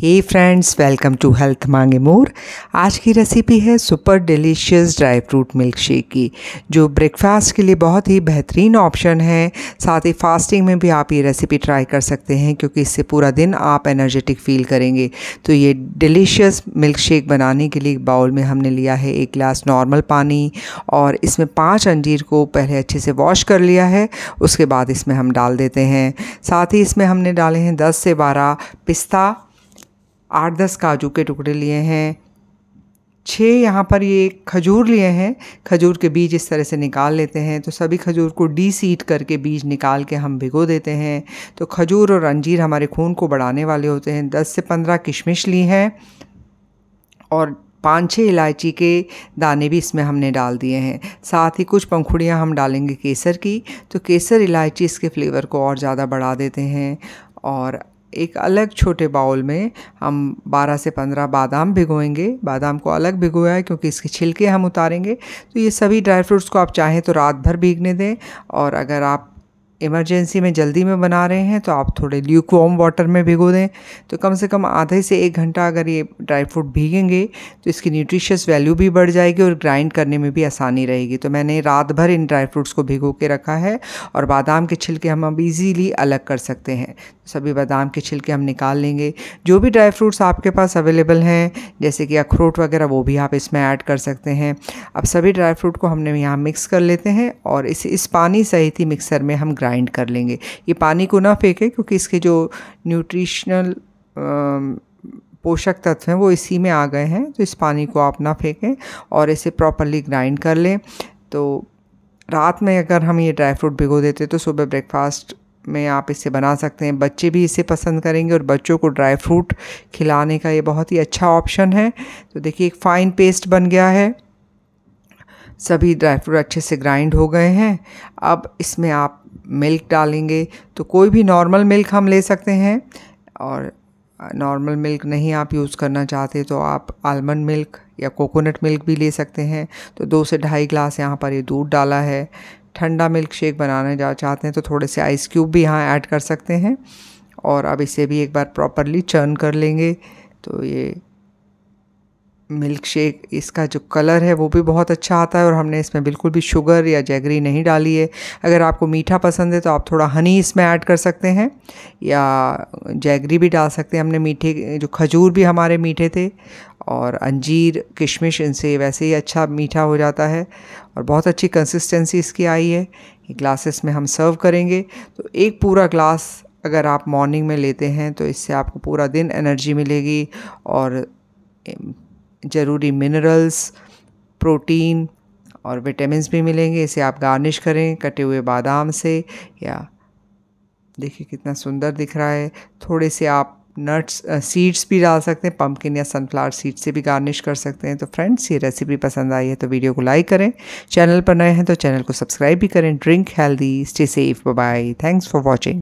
hey friends welcome to health मांगे more आज की रेसिपी है super delicious dry fruit milk shake की जो ब्रेकफास्ट के लिए बहुत ही बेहतरीन ऑप्शन है साथ ही फास्टिंग में भी आप ये रेसिपी ट्राई कर सकते हैं क्योंकि इससे पूरा दिन आप एनर्जेटिक फील करेंगे तो ये डिलीशियस मिल्क शेक बनाने के लिए बाउल में हमने लिया है एक गिलास नॉर्मल पानी और इसमें पाँच अंजीर को पहले अच्छे से वॉश कर लिया है उसके बाद इसमें हम डाल देते हैं साथ ही इसमें हमने डाले हैं दस से बारह पिस्ता आठ दस काजू के टुकड़े लिए हैं छः यहाँ पर ये खजूर लिए हैं खजूर के बीज इस तरह से निकाल लेते हैं तो सभी खजूर को डी सीट करके बीज निकाल के हम भिगो देते हैं तो खजूर और अंजीर हमारे खून को बढ़ाने वाले होते हैं दस से पंद्रह किशमिश ली हैं और पाँच छः इलायची के दाने भी इसमें हमने डाल दिए हैं साथ ही कुछ पंखुड़ियाँ हम डालेंगे केसर की तो केसर इलायची इसके फ्लेवर को और ज़्यादा बढ़ा देते हैं और एक अलग छोटे बाउल में हम 12 से 15 बादाम भिगोएंगे बादाम को अलग भिगोया है क्योंकि इसके छिलके हम उतारेंगे तो ये सभी ड्राई फ्रूट्स को आप चाहें तो रात भर भीगने दें और अगर आप इमरजेंसी में जल्दी में बना रहे हैं तो आप थोड़े वॉम वाटर में भिगो दें तो कम से कम आधे से एक घंटा अगर ये ड्राई फ्रूट भीगेंगे तो इसकी न्यूट्रिशियस वैल्यू भी बढ़ जाएगी और ग्राइंड करने में भी आसानी रहेगी तो मैंने रात भर इन ड्राई फ्रूट्स को भिगो के रखा है और बादाम के छिलके हम अब ईजीली अलग कर सकते हैं सभी बादाम के छिलके हम निकाल लेंगे जो भी ड्राई फ्रूट्स आपके पास अवेलेबल हैं जैसे कि अखरोट वगैरह वो भी आप इसमें ऐड कर सकते हैं अब सभी ड्राई फ्रूट को हमने यहाँ मिक्स कर लेते हैं और इस इस पानी सहित ही मिक्सर में हम ग्राइंड ग्राइंड कर लेंगे ये पानी को ना फेंकें क्योंकि इसके जो न्यूट्रिशनल पोषक तत्व हैं वो इसी में आ गए हैं तो इस पानी को आप ना फेंकें और इसे प्रॉपरली ग्राइंड कर लें तो रात में अगर हम ये ड्राई फ्रूट भिगो देते तो सुबह ब्रेकफास्ट में आप इसे बना सकते हैं बच्चे भी इसे पसंद करेंगे और बच्चों को ड्राई फ्रूट खिलाने का ये बहुत ही अच्छा ऑप्शन है तो देखिए एक फ़ाइन पेस्ट बन गया है सभी ड्राई फ्रूट अच्छे से ग्राइंड हो गए हैं अब इसमें आप मिल्क डालेंगे तो कोई भी नॉर्मल मिल्क हम ले सकते हैं और नॉर्मल मिल्क नहीं आप यूज़ करना चाहते तो आप आलमंड मिल्क या कोकोनट मिल्क भी ले सकते हैं तो दो से ढाई ग्लास यहाँ पर ये दूध डाला है ठंडा मिल्क शेक बनाना जा चाहते हैं तो थोड़े से आइस क्यूब भी यहाँ ऐड कर सकते हैं और अब इसे भी एक बार प्रॉपरली चर्न कर लेंगे तो ये मिल्क शेक इसका जो कलर है वो भी बहुत अच्छा आता है और हमने इसमें बिल्कुल भी शुगर या जैगरी नहीं डाली है अगर आपको मीठा पसंद है तो आप थोड़ा हनी इसमें ऐड कर सकते हैं या जैगरी भी डाल सकते हैं हमने मीठे जो खजूर भी हमारे मीठे थे और अंजीर किशमिश इनसे वैसे ही अच्छा मीठा हो जाता है और बहुत अच्छी कंसिस्टेंसी इसकी आई है ग्लासेस में हम सर्व करेंगे तो एक पूरा ग्लास अगर आप मॉर्निंग में लेते हैं तो इससे आपको पूरा दिन एनर्जी मिलेगी और ज़रूरी मिनरल्स प्रोटीन और विटामिन भी मिलेंगे इसे आप गार्निश करें कटे हुए बादाम से या देखिए कितना सुंदर दिख रहा है थोड़े से आप नट्स सीड्स भी डाल सकते हैं पम्पकिन या सनफ्लावर सीड्स से भी गार्निश कर सकते हैं तो फ्रेंड्स ये रेसिपी पसंद आई है तो वीडियो को लाइक करें चैनल पर नए हैं तो चैनल को सब्सक्राइब भी करें drink healthy stay safe bye thanks for watching